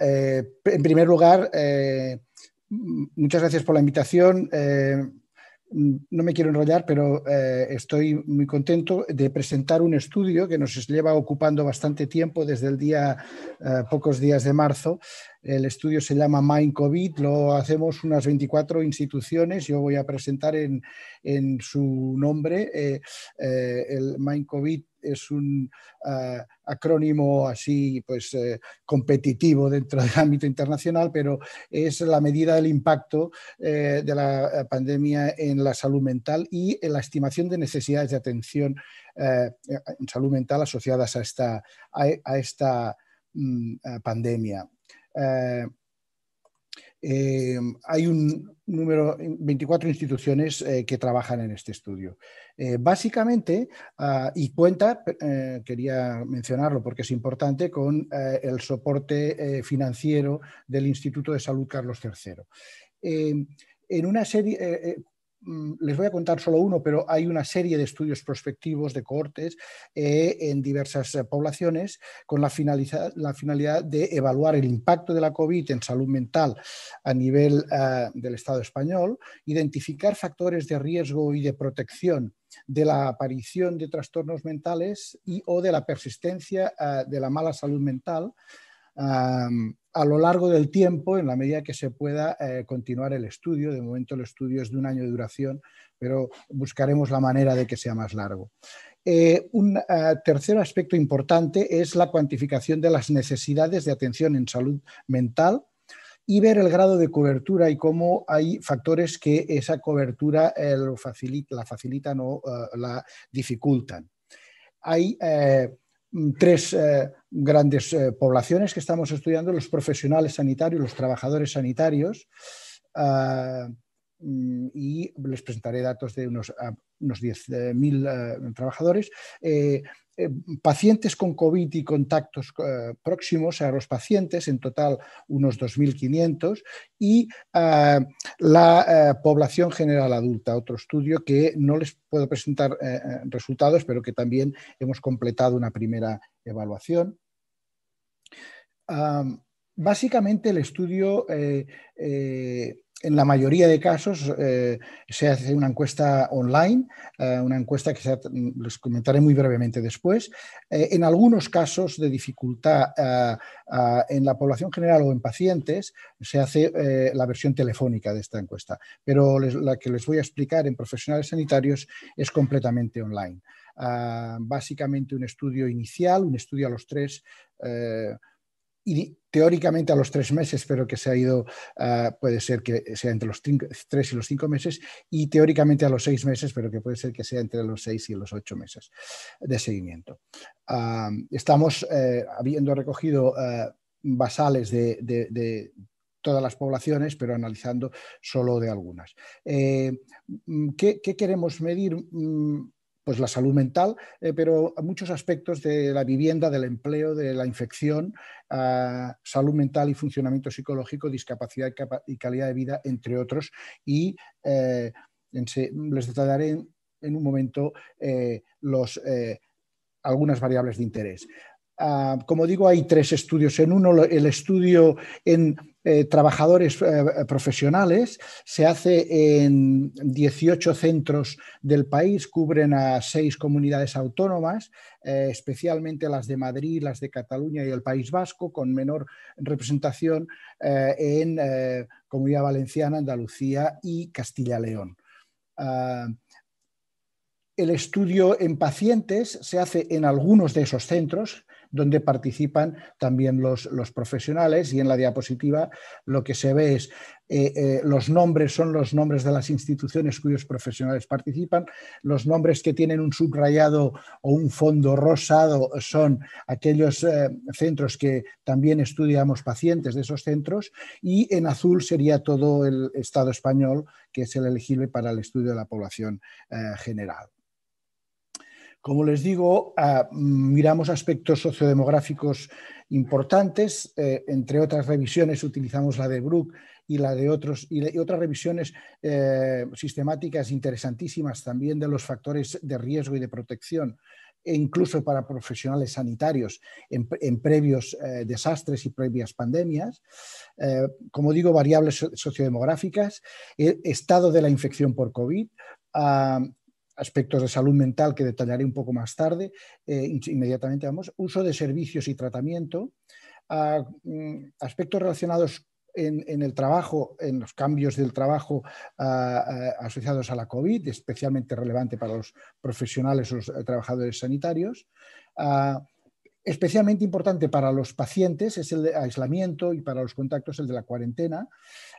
Eh, en primer lugar, eh, muchas gracias por la invitación. Eh, no me quiero enrollar, pero estoy muy contento de presentar un estudio que nos lleva ocupando bastante tiempo desde el día, pocos días de marzo, el estudio se llama Mind COVID, lo hacemos unas 24 instituciones. Yo voy a presentar en, su nombre. Eh, eh, el Mind COVID es un ah, acrónimo así pues eh, competitivo dentro del ámbito internacional, pero es la medida del impacto de la pandemia en la salud mental y en la estimación de necesidades de atención en salud mental asociadas a esta, a, esta mm, pandemia. Eh, eh, hay un número, 24 instituciones eh, que trabajan en este estudio. básicamente, ah, y cuenta, quería mencionarlo porque es importante, con el soporte financiero del Instituto de Salud Carlos III. en una serie, Mm, les voy a contar solo uno, pero hay una serie de estudios prospectivos de cohortes eh, en diversas eh, poblaciones con la, finalidad, de evaluar el impacto de la COVID en salud mental a nivel eh, del Estado español, identificar factores de riesgo y de protección de la aparición de trastornos mentales y o de la persistencia de la mala salud mental a lo largo del tiempo, en la medida que se pueda eh, continuar el estudio. De momento el estudio es de un año de duración, pero buscaremos la manera de que sea más largo. Eh, un eh, tercer aspecto importante es la cuantificación de las necesidades de atención en salud mental y ver el grado de cobertura y cómo hay factores que esa cobertura la facilitan o la dificultan. Hay Mm, tres eh, grandes eh, poblaciones que estamos estudiando, los profesionales sanitarios, los trabajadores sanitarios, ah, Mm, y les presentaré datos de unos, ah, unos 10.000 eh, trabajadores. Eh, eh, pacientes con COVID y contactos próximos a los pacientes, en total unos 2.500, y ah, la población general adulta, otro estudio que no les puedo presentar resultados, pero que también hemos completado una primera evaluación. Ah, básicamente el estudio en la mayoría de casos eh, se hace una encuesta online, eh, una encuesta que mm, les comentaré muy brevemente después. Eh, en algunos casos de dificultad en la población general o en pacientes se hace la versión telefónica de esta encuesta, pero la que les voy a explicar en profesionales sanitarios es completamente online. Ah, básicamente un estudio inicial, un estudio a los tres y teóricamente a los tres meses, pero que se ha ido, ah, puede ser que sea entre los tres y los cinco meses, y teóricamente a los seis meses, pero que puede ser que sea entre los seis y los ocho meses de seguimiento. Ah, estamos eh, habiendo recogido ah, basales de, todas las poblaciones, pero analizando solo de algunas. Eh, mm, ¿qué, queremos medir? Mm, pues la salud mental, eh, pero muchos aspectos de la vivienda, del empleo, de la infección, salud mental y funcionamiento psicológico, discapacidad y, calidad de vida, entre otros. Y eh, les detallaré en, un momento eh, eh, algunas variables de interés. Ah, como digo, hay tres estudios. En uno, el estudio en eh, trabajadores eh, profesionales, se hace en 18 centros del país, cubren a seis comunidades autónomas, eh, especialmente las de Madrid, las de Cataluña y el País Vasco, con menor representación en Comunidad Valenciana, Andalucía y Castilla-León. Ah, el estudio en pacientes se hace en algunos de esos centros, donde participan también los, profesionales y en la diapositiva lo que se ve es eh, eh, los nombres son los nombres de las instituciones cuyos profesionales participan, los nombres que tienen un subrayado o un fondo rosado son aquellos eh, centros que también estudiamos pacientes de esos centros y en azul sería todo el Estado español que es el elegible para el estudio de la población general. Como les digo, ah, miramos aspectos sociodemográficos importantes. Eh, entre otras revisiones utilizamos la de Brook y la de otros y, otras revisiones eh, sistemáticas interesantísimas también de los factores de riesgo y de protección e incluso para profesionales sanitarios en, previos eh, desastres y previas pandemias. como digo, variables sociodemográficas, estado de la infección por COVID, ah, aspectos de salud mental que detallaré un poco más tarde, eh, inmediatamente vamos, uso de servicios y tratamiento, ah, mm, aspectos relacionados en, el trabajo, en los cambios del trabajo ah, ah, asociados a la COVID, especialmente relevante para los profesionales o los eh, trabajadores sanitarios, especialmente importante para los pacientes es el de aislamiento y para los contactos el de la cuarentena.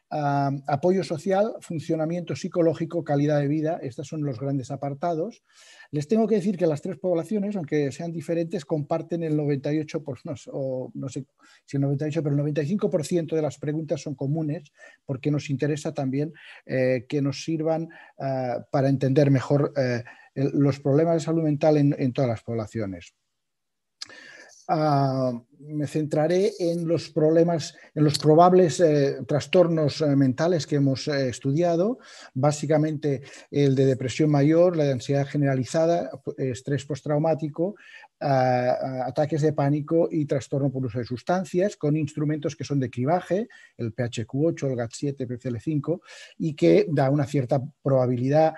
apoyo social, funcionamiento psicológico, calidad de vida, estos son los grandes apartados. Les tengo que decir que las tres poblaciones, aunque sean diferentes, comparten el 98%, o no sé si el 98%, pero el 95% de las preguntas son comunes porque nos interesa también eh, que nos sirvan ah, para entender mejor eh, los problemas de salud mental en todas las poblaciones me centraré en los problemas, en los probables eh, trastornos eh, mentales que hemos eh, estudiado, básicamente el de depresión mayor, la de ansiedad generalizada, estrés postraumático, ataques de pánico y trastorno por uso de sustancias, con instrumentos que son de cribaje, el PHQ8, el GAT7, PCL5, y que da una cierta probabilidad.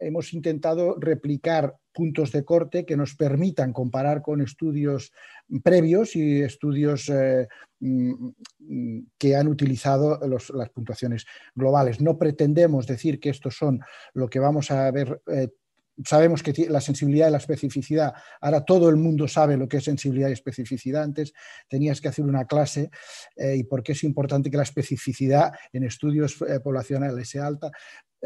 hemos intentado replicar puntos de corte que nos permitan comparar con estudios previos y estudios eh, mm, que han utilizado las puntuaciones globales. No pretendemos decir que estos son lo que vamos a ver. Eh, sabemos que la sensibilidad y la especificidad, ahora todo el mundo sabe lo que es sensibilidad y especificidad, antes tenías que hacer una clase eh, y por qué es importante que la especificidad en estudios poblacionales sea alta,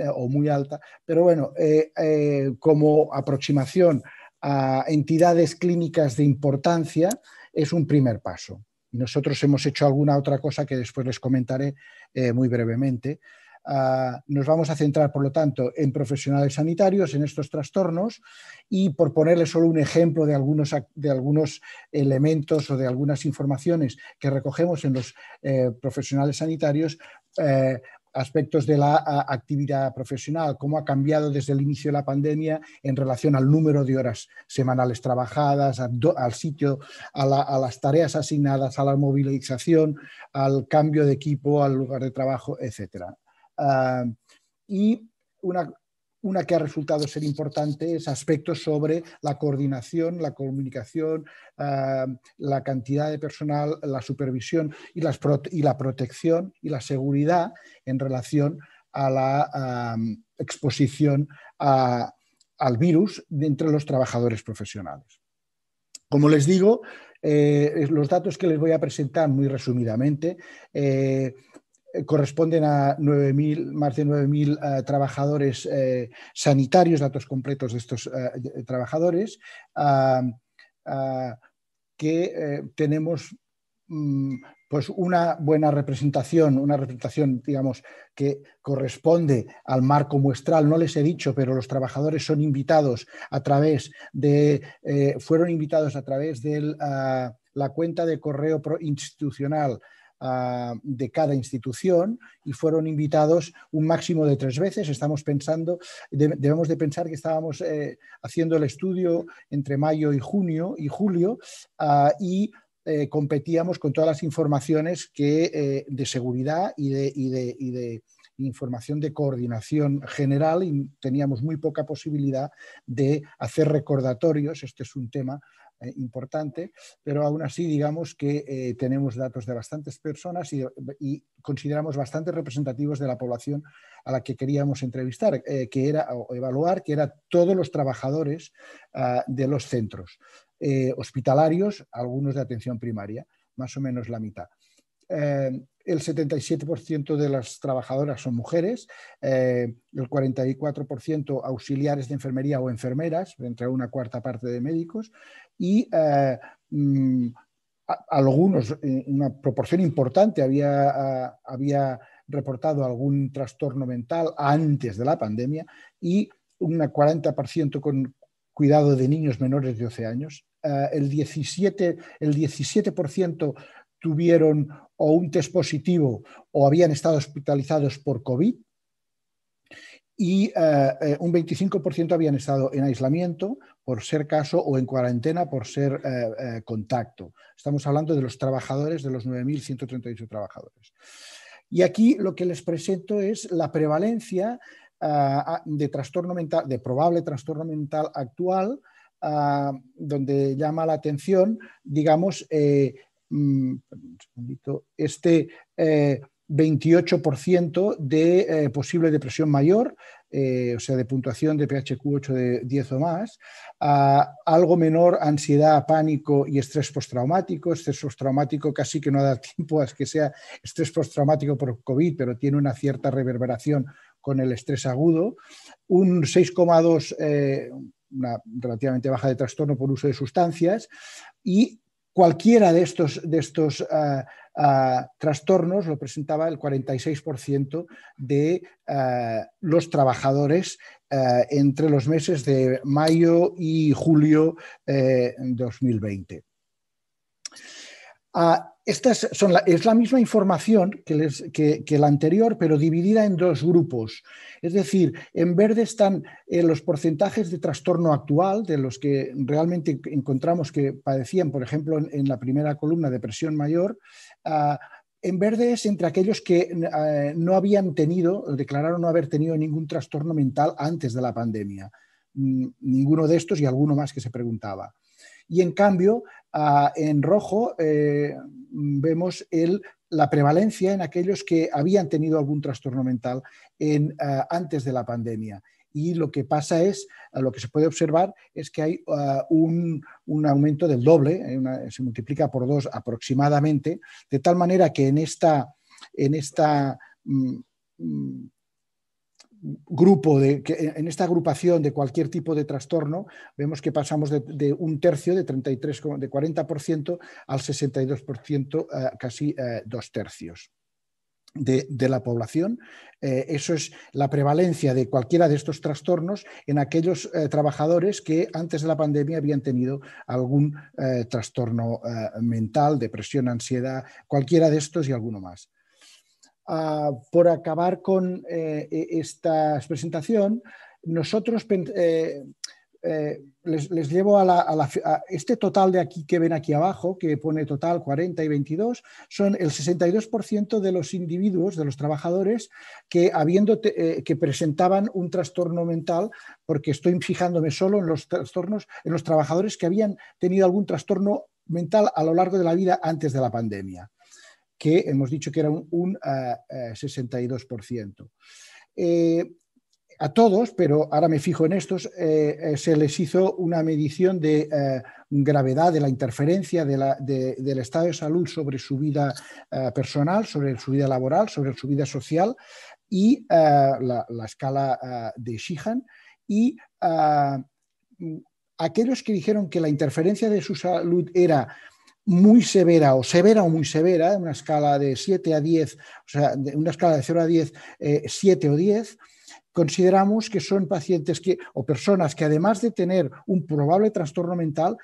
eh, o muy alta, pero bueno, eh, eh, como aproximación a entidades clínicas de importancia es un primer paso. Y nosotros hemos hecho alguna otra cosa que después les comentaré muy brevemente. Ah, nos vamos a centrar, por lo tanto, en profesionales sanitarios, en estos trastornos, y por ponerle solo un ejemplo de algunos, de algunos elementos o de algunas informaciones que recogemos en los profesionales sanitarios, aspectos de la actividad profesional, cómo ha cambiado desde el inicio de la pandemia en relación al número de horas semanales trabajadas, al sitio, a, las tareas asignadas, a la movilización, al cambio de equipo, al lugar de trabajo, etc. Ah, y una una que ha resultado ser importante es aspectos sobre la coordinación, la comunicación, ah, la cantidad de personal, la supervisión y, la protección y la seguridad en relación a la exposición al virus entre los trabajadores profesionales. Como les digo, eh, los datos que les voy a presentar muy resumidamente eh, eh, corresponden a más de 9.000 eh, trabajadores eh, sanitarios, datos completos de estos trabajadores, ah, ah, que tenemos mm, pues una buena representación, una representación, digamos, que corresponde al marco muestral. No les he dicho, pero los trabajadores son invitados a través de, fueron invitados a través de ah, la cuenta de correo institucional Ah, de cada institución y fueron invitados un máximo de tres veces. Estamos pensando, debemos de pensar que estábamos eh, haciendo el estudio entre mayo y junio y julio ah, y eh, competíamos con todas las informaciones que, eh, de seguridad y de, de, y de información de coordinación general y teníamos muy poca posibilidad de hacer recordatorios. Este es un tema eh, importante, pero aún así digamos que eh, tenemos datos de bastantes personas y, consideramos bastante representativos de la población a la que queríamos entrevistar, eh, que era o evaluar, que era todos los trabajadores ah, de los centros hospitalarios, algunos de atención primaria, más o menos la mitad. el 77% de las trabajadoras son mujeres, el 44% auxiliares de enfermería o enfermeras, entre una cuarta parte de médicos, y eh, mm, algunos, eh, una proporción importante, había, había reportado algún trastorno mental antes de la pandemia y un 40% con cuidado de niños menores de 12 años. Eh, el 17%, el tuvieron o un test positivo o habían estado hospitalizados por COVID y un 25% habían estado en aislamiento, por ser caso o en cuarentena por ser eh, eh, contacto. Estamos hablando de los trabajadores, de los 9.138 trabajadores. Y aquí lo que les presento es la prevalencia ah, ah, de trastorno mental, de probable trastorno mental actual, ah, donde llama la atención, digamos, eh, mm, este 28% de eh, posible depresión mayor, eh, o sea, de puntuación de PHQ8 de 10 o más, ah, algo menor ansiedad, pánico y estrés postraumático. Estrés postraumático casi que no da tiempo a que sea estrés postraumático por COVID, pero tiene una cierta reverberación con el estrés agudo. Un 6,2, eh, una relativamente baja de trastorno por uso de sustancias. Y cualquiera de estos, de estos ah, trastornos lo presentaba el 46% de eh, los trabajadores eh, entre los meses de mayo y julio eh, de 2020. Ah, esta es, la, misma información que, la anterior, pero dividida en dos grupos. Es decir, en verde están eh, los porcentajes de trastorno actual, de los que realmente encontramos que padecían, por ejemplo, en, la primera columna, depresión mayor. Ah, en verde es entre aquellos que ah, no habían tenido, declararon no haber tenido ningún trastorno mental antes de la pandemia. Mm, ninguno de estos y alguno más que se preguntaba. Y en cambio, ah, en rojo eh, vemos la prevalencia en aquellos que habían tenido algún trastorno mental ah, antes de la pandemia y lo que pasa es, lo que se puede observar es que hay ah, un, aumento del doble, eh, se multiplica por dos aproximadamente, de tal manera que en esta, en esta mm, mm, grupo, de, que en esta agrupación de cualquier tipo de trastorno, vemos que pasamos de, un tercio, de 33, de 40% al 62%, eh, casi eh, dos tercios. De, la población. Eh, eso es la prevalencia de cualquiera de estos trastornos en aquellos trabajadores que antes de la pandemia habían tenido algún trastorno mental, depresión, ansiedad, cualquiera de estos y alguno más por acabar con eh, e, esta presentación, nosotros eh, eh, les, llevo a, este total de aquí que ven aquí abajo, que pone total 40 y 22, son el 62% de los individuos, de los trabajadores, que, habiendo que presentaban un trastorno mental, porque estoy fijándome solo en los trastornos, en los trabajadores que habían tenido algún trastorno mental a lo largo de la vida antes de la pandemia que hemos dicho que era un, un 62%. Eh, a todos, pero ahora me fijo en estos, eh, eh, se les hizo una medición de gravedad de la interferencia del estado de salud sobre su vida personal, sobre su vida laboral, sobre su vida social y la, la, escala de Sheehan. Y aquellos que dijeron que la interferencia de su salud era muy severa o severa o muy severa, en una escala de 7 a 10, o sea, de una escala de 0 a 10, 7 eh, o 10, consideramos que son pacientes que, o personas que además de tener un probable trastorno mental,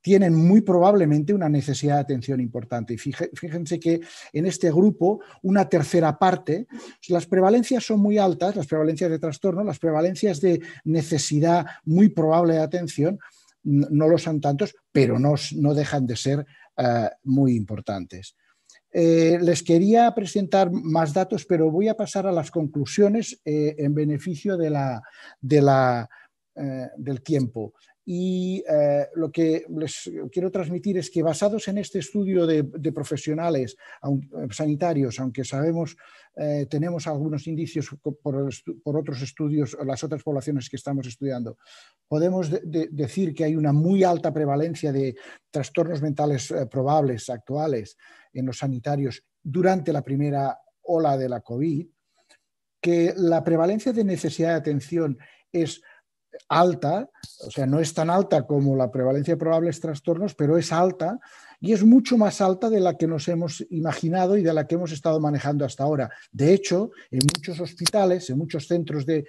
tienen muy probablemente una necesidad de atención importante. Y fíjense que en este grupo, una tercera parte, las prevalencias son muy altas, las prevalencias de trastorno, las prevalencias de necesidad muy probable de atención, no lo son tantos, pero no, no dejan de ser eh, muy importantes. Eh, les quería presentar más datos, pero voy a pasar a las conclusiones eh, en beneficio de la, del tiempo. Y lo que les quiero transmitir es que basados en este estudio de, profesionales sanitarios, aunque sabemos eh, tenemos algunos indicios por, otros estudios, las otras poblaciones que estamos estudiando. Podemos decir que hay una muy alta prevalencia de trastornos mentales eh, probables actuales en los sanitarios durante la primera ola de la COVID, que la prevalencia de necesidad de atención es alta, o sea, no es tan alta como la prevalencia de probables trastornos, pero es alta y es mucho más alta de la que nos hemos imaginado y de la que hemos estado manejando hasta ahora. De hecho, en muchos hospitales, en muchos centros de,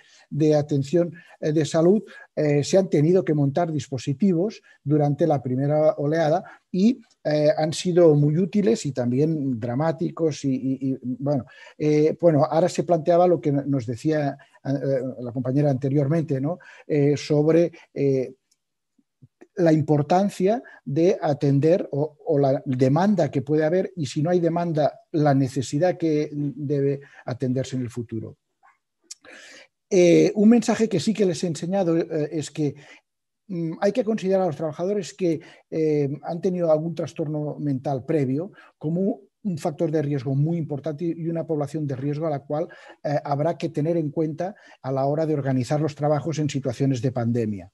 atención eh, de salud, eh, se han tenido que montar dispositivos durante la primera oleada y eh, han sido muy útiles y también dramáticos. Y, bueno, bueno, ahora se planteaba lo que nos decía la compañera anteriormente, ¿no? sobre la importancia de atender o, la demanda que puede haber y si no hay demanda, la necesidad que debe atenderse en el futuro. Eh, un mensaje que sí que les he enseñado eh, es que mm, hay que considerar a los trabajadores que eh, han tenido algún trastorno mental previo como un factor de riesgo muy importante y una población de riesgo a la cual habrá que tener en cuenta a la hora de organizar los trabajos en situaciones de pandemia.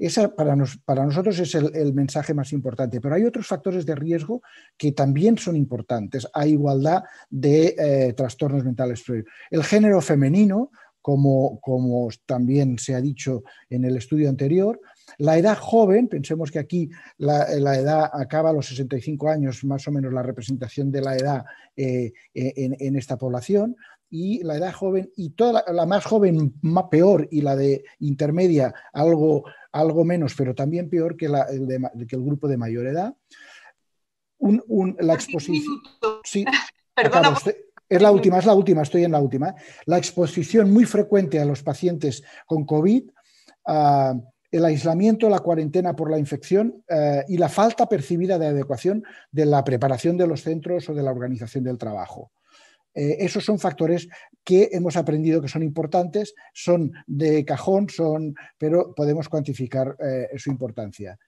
Ese para, para nosotros es el, mensaje más importante, pero hay otros factores de riesgo que también son importantes a igualdad de eh, trastornos mentales. El género femenino, como, como también se ha dicho en el estudio anterior, la edad joven, pensemos que aquí la, edad acaba a los 65 años, más o menos la representación de la edad eh, eh, en, esta población, y la edad joven y toda la, más joven, más peor, y la de intermedia, algo algo menos, pero también peor que, el, grupo de mayor edad. la exposición. es la última, es la última, estoy en la última. La exposición muy frecuente a los pacientes con COVID, ah, el aislamiento, la cuarentena por la infección ah, y la falta percibida de adecuación de la preparación de los centros o de la organización del trabajo. Eh, esos son factores que hemos aprendido que son importantes, son de cajón, son, pero podemos cuantificar eh, su importancia.